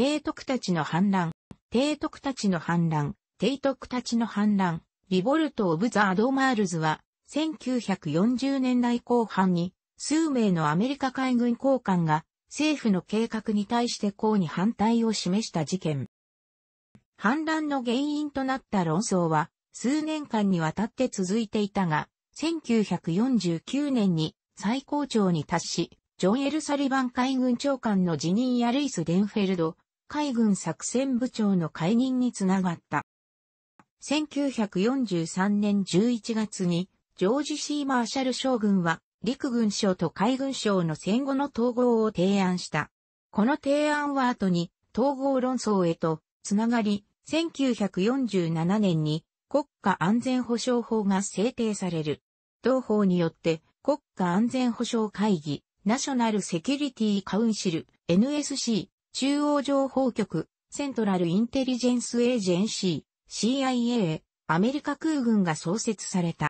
提督たちの反乱、提督たちの反乱、提督たちの反乱、リボルト・オブ・ザ・アドマールズは、1940年代後半に、数名のアメリカ海軍高官が、政府の計画に対して抗に反対を示した事件。反乱の原因となった論争は、数年間にわたって続いていたが、1949年に最高潮に達し、ジョン・エル・サリバン海軍長官の辞任やルイス・デンフェルド、海軍作戦部長の解任につながった。1943年11月に、ジョージ・シー・マーシャル将軍は、陸軍省と海軍省の戦後の統合を提案した。この提案は後に、統合論争へと、つながり、1947年に、国家安全保障法が制定される。同法によって、国家安全保障会議、ナショナルセキュリティカウンシル、NSC 中央情報局、セントラルインテリジェンスエージェンシー、CIA、アメリカ空軍が創設された。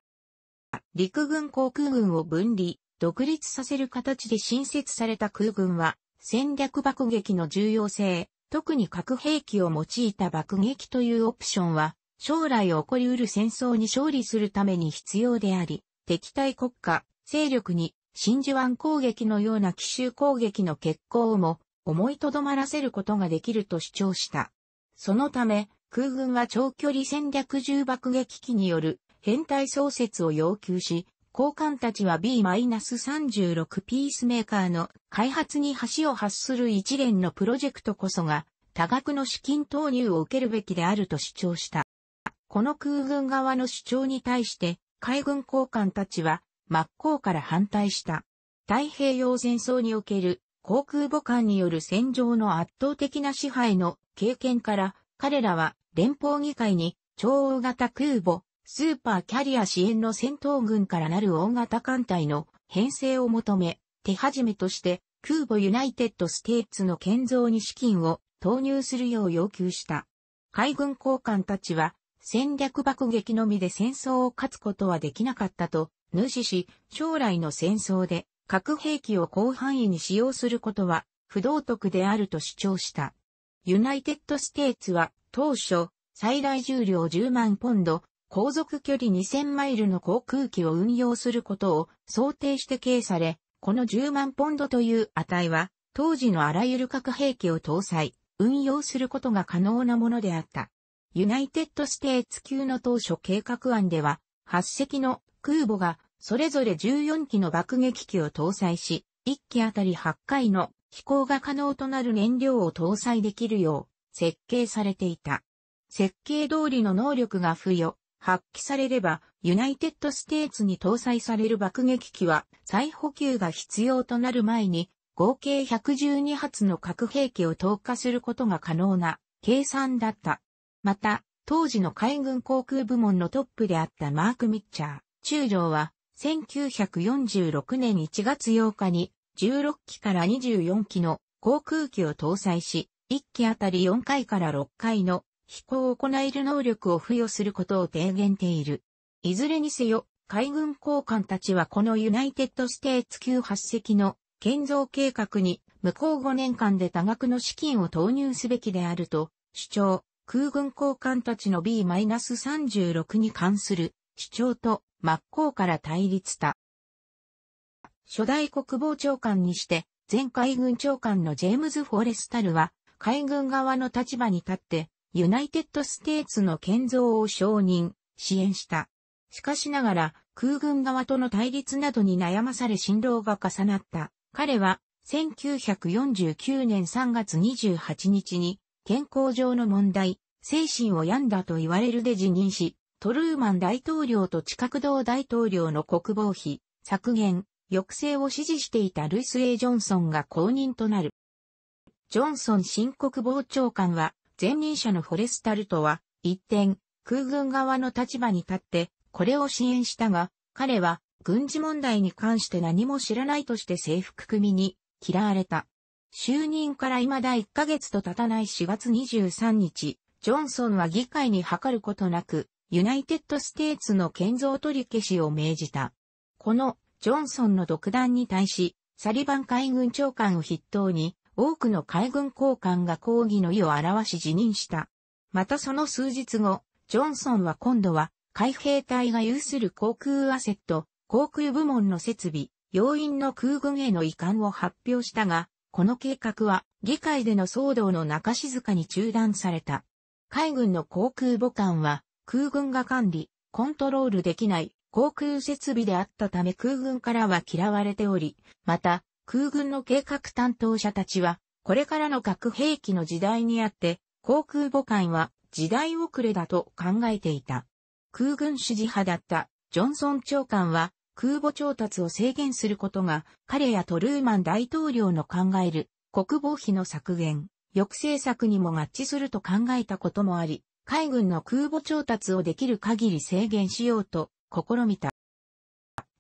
陸軍航空軍を分離、独立させる形で新設された空軍は、戦略爆撃の重要性、特に核兵器を用いた爆撃というオプションは、将来起こり得る戦争に勝利するために必要であり、敵対国家、勢力に真珠湾攻撃のような奇襲攻撃の結構も思いとどまらせることができると主張した。そのため、空軍は長距離戦略重爆撃機による編隊創設を要求し、高官たちは B-36 ピースメーカーの開発に橋を発する一連のプロジェクトこそが多額の資金投入を受けるべきであると主張した。この空軍側の主張に対して海軍高官たちは真っ向から反対した。太平洋戦争における航空母艦による戦場の圧倒的な支配の経験から、彼らは連邦議会に超大型空母、スーパーキャリア支援の戦闘軍からなる大型艦隊の編成を求め、手始めとして空母ユナイテッドステーツの建造に資金を投入するよう要求した。海軍高官たちは戦略爆撃のみで戦争を勝つことはできなかったと、無視し、将来の戦争で核兵器を広範囲に使用することは不道徳であると主張した。ユナイテッドステーツは当初最大重量10万ポンド、航続距離2000マイルの航空機を運用することを想定して計され、この10万ポンドという値は当時のあらゆる核兵器を搭載、運用することが可能なものであった。ユナイテッドステーツ級の当初計画案では、8隻の空母がそれぞれ14機の爆撃機を搭載し、1機あたり8回の飛行が可能となる燃料を搭載できるよう設計されていた。設計通りの能力が付与、発揮されれば、ユナイテッドステーツに搭載される爆撃機は、再補給が必要となる前に、合計112発の核兵器を投下することが可能な計算だった。また、当時の海軍航空部門のトップであったマーク・ミッチャー、中将は、1946年1月8日に16機から24機の航空機を搭載し、1機あたり4回から6回の飛行を行える能力を付与することを提言ている。いずれにせよ、海軍高官たちはこのユナイテッドステーツ級8隻の建造計画に向こう5年間で多額の資金を投入すべきであると主張、空軍高官たちの B-36 に関する主張と真っ向から対立した。初代国防長官にして、前海軍長官のジェームズ・フォレスタルは、海軍側の立場に立って、ユナイテッド・ステーツの建造を承認、支援した。しかしながら、空軍側との対立などに悩まされ辛労が重なった。彼は、1949年3月28日に、健康上の問題、精神を病んだと言われるで辞任し、トルーマン大統領と地殻道大統領の国防費、削減、抑制を支持していたルイス・エイ・ジョンソンが公認となる。ジョンソン新国防長官は、前任者のフォレスタルトは、一転、空軍側の立場に立って、これを支援したが、彼は、軍事問題に関して何も知らないとして制服組に嫌われた。就任から未だ1ヶ月と経たない4月23日、ジョンソンは議会に諮ることなく、ユナイテッドステーツの建造取り消しを命じた。このジョンソンの独断に対し、サリバン海軍長官を筆頭に、多くの海軍高官が抗議の意を表し辞任した。またその数日後、ジョンソンは今度は、海兵隊が有する航空アセット、航空部門の設備、要員の空軍への移管を発表したが、この計画は議会での騒動の中静かに中断された。海軍の航空母艦は空軍が管理、コントロールできない航空設備であったため空軍からは嫌われており、また空軍の計画担当者たちは、これからの核兵器の時代にあって、航空母艦は時代遅れだと考えていた。空軍支持派だったジョンソン長官は空母調達を制限することが彼やトルーマン大統領の考える国防費の削減、抑制策にも合致すると考えたこともあり、海軍の空母調達をできる限り制限しようと試みた。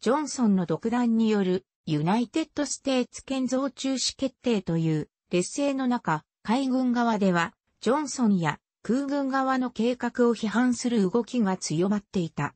ジョンソンの独断によるユナイテッドステーツ建造中止決定という劣勢の中、海軍側ではジョンソンや空軍側の計画を批判する動きが強まっていた。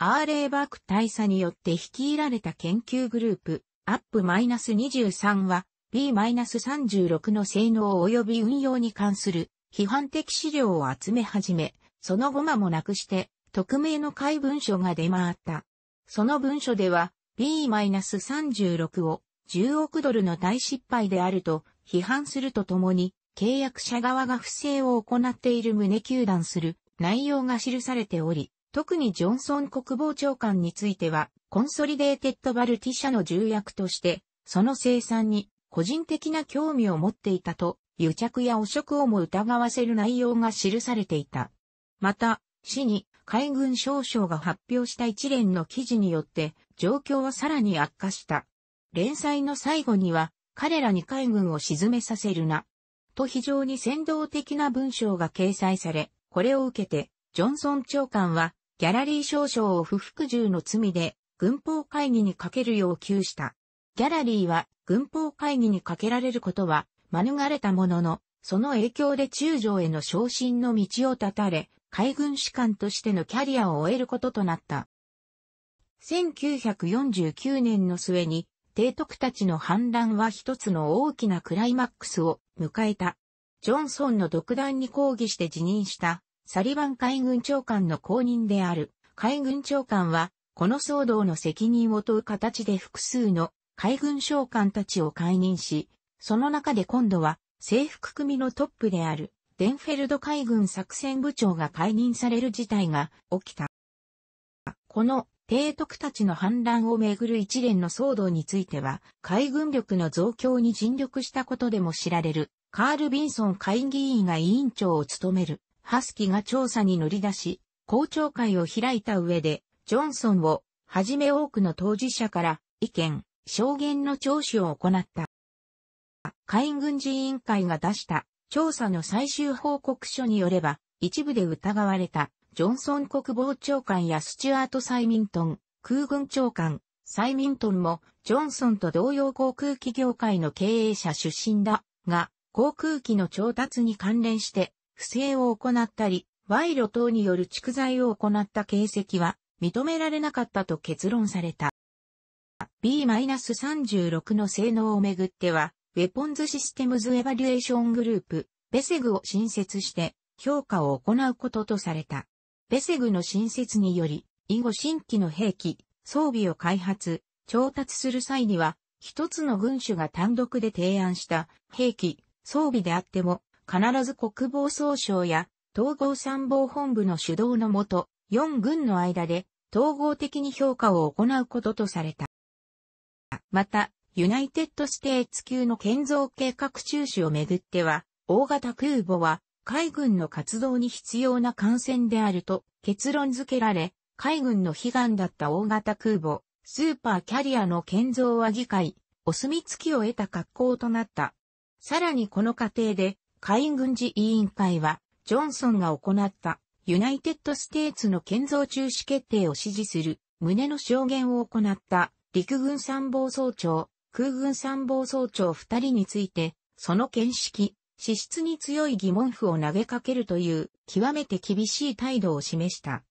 アーレーバーク大佐によって率いられた研究グループ、アップ -23 は B-36 の性能及び運用に関する批判的資料を集め始め、その後間もなくして、匿名の怪文書が出回った。その文書では、B-36 を10億ドルの大失敗であると批判するとともに、契約者側が不正を行っている旨球団する内容が記されており、特にジョンソン国防長官については、コンソリデーテッドバルティ社の重役として、その生産に個人的な興味を持っていたと癒着や汚職をも疑わせる内容が記されていた。また、市に海軍少将が発表した一連の記事によって状況はさらに悪化した。連載の最後には彼らに海軍を沈めさせるな。と非常に先導的な文章が掲載され、これを受けて、ジョンソン長官は、ギャラリー少将を不服従の罪で、軍法会議にかけるよう求した。ギャラリーは、軍法会議にかけられることは、免れたものの、その影響で中将への昇進の道を断たれ、海軍士官としてのキャリアを終えることとなった。1949年の末に、提督たちの反乱は一つの大きなクライマックスを迎えた。ジョンソンの独断に抗議して辞任した、サリバン海軍長官の後任である、海軍長官は、この騒動の責任を問う形で複数の海軍将官たちを解任し、その中で今度は制服組のトップであるデンフェルド海軍作戦部長が解任される事態が起きた。この提督たちの反乱をめぐる一連の騒動については、海軍力の増強に尽力したことでも知られる、カール・ビンソン会議員が委員長を務める、ハスキが調査に乗り出し、公聴会を開いた上で、ジョンソンをはじめ多くの当事者から意見、証言の聴取を行った。海軍事委員会が出した調査の最終報告書によれば、一部で疑われたジョンソン国防長官やスチュアート・サイミントン、空軍長官、サイミントンも、ジョンソンと同様航空機業界の経営者出身だが、航空機の調達に関連して、不正を行ったり、賄賂等による蓄財を行った形跡は認められなかったと結論された。B-36 の性能をめぐっては、ウェポンズシステムズエバリュエーショングループ、ベセグを新設して評価を行うこととされた。ベセグの新設により、以後新規の兵器、装備を開発、調達する際には、一つの軍種が単独で提案した兵器、装備であっても、必ず国防総省や統合参謀本部の主導のもと、四軍の間で統合的に評価を行うこととされた。また、ユナイテッドステーツ級の建造計画中止をめぐっては、大型空母は海軍の活動に必要な艦船であると結論付けられ、海軍の悲願だった大型空母、スーパーキャリアの建造は議会、お墨付きを得た格好となった。さらにこの過程で、海軍事委員会は、ジョンソンが行ったユナイテッドステーツの建造中止決定を支持する胸の証言を行った陸軍参謀総長空軍参謀総長二人について、その見識、資質に強い疑問符を投げかけるという極めて厳しい態度を示した。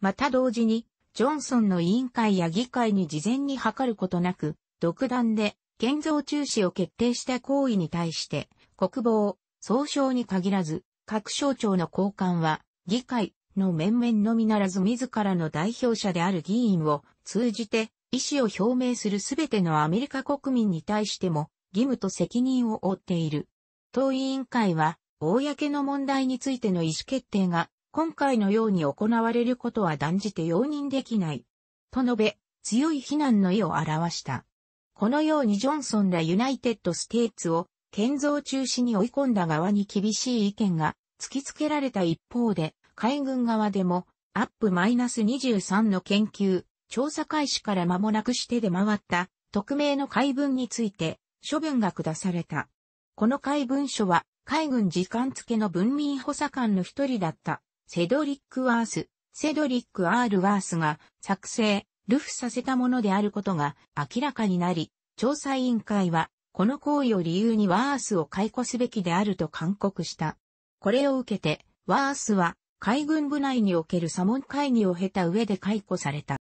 また同時に、ジョンソンの委員会や議会に事前に諮ることなく、独断で建造中止を決定した行為に対して、国防、総省に限らず、各省庁の高官は、議会の面々のみならず自らの代表者である議員を通じて、意思を表明するすべてのアメリカ国民に対しても義務と責任を負っている。党委員会は、公の問題についての意思決定が、今回のように行われることは断じて容認できない。と述べ、強い非難の意を表した。このようにジョンソンらユナイテッド・ステーツを建造中止に追い込んだ側に厳しい意見が突きつけられた一方で、海軍側でも、アップ -23 の研究、調査開始から間もなくして出回った、匿名の解文について、処分が下された。この解文書は、海軍時間付けの文民補佐官の一人だった、セドリック・ワース、セドリック・アール・ワースが作成、ルフさせたものであることが明らかになり、調査委員会は、この行為を理由にワースを解雇すべきであると勧告した。これを受けて、ワースは海軍部内におけるモン会議を経た上で解雇された。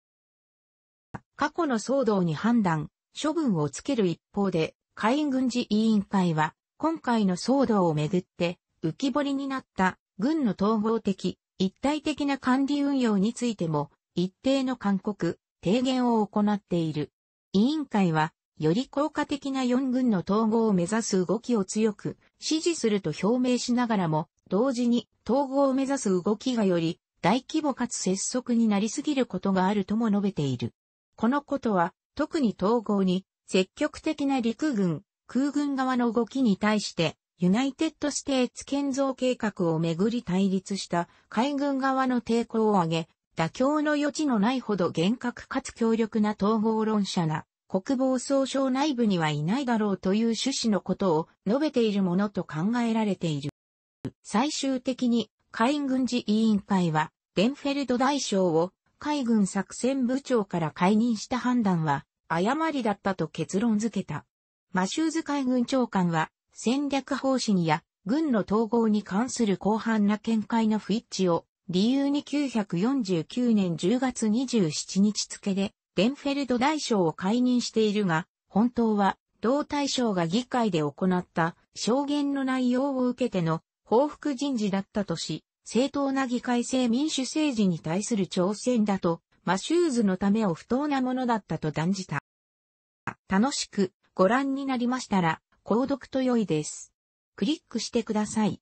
過去の騒動に判断、処分をつける一方で、下院軍事委員会は、今回の騒動をめぐって、浮き彫りになった軍の統合的、一体的な管理運用についても、一定の勧告、提言を行っている。委員会は、より効果的な4軍の統合を目指す動きを強く支持すると表明しながらも、同時に統合を目指す動きがより大規模かつ拙速になりすぎることがあるとも述べている。このことは、特に統合に、積極的な陸軍、空軍側の動きに対して、ユナイテッドステーツ建造計画をめぐり対立した海軍側の抵抗を挙げ、妥協の余地のないほど厳格かつ強力な統合論者な国防総省内部にはいないだろうという趣旨のことを述べているものと考えられている。最終的に海軍事委員会はデンフェルド大将を海軍作戦部長から解任した判断は誤りだったと結論付けた。マシューズ海軍長官は戦略方針や軍の統合に関する広範な見解の不一致を理由に949年10月27日付でデンフェルド大将を解任しているが、本当は同大将が議会で行った証言の内容を受けての報復人事だったとし、正当な議会制民主政治に対する挑戦だと、マシューズのためを不当なものだったと断じた。楽しくご覧になりましたら、購読と良いです。クリックしてください。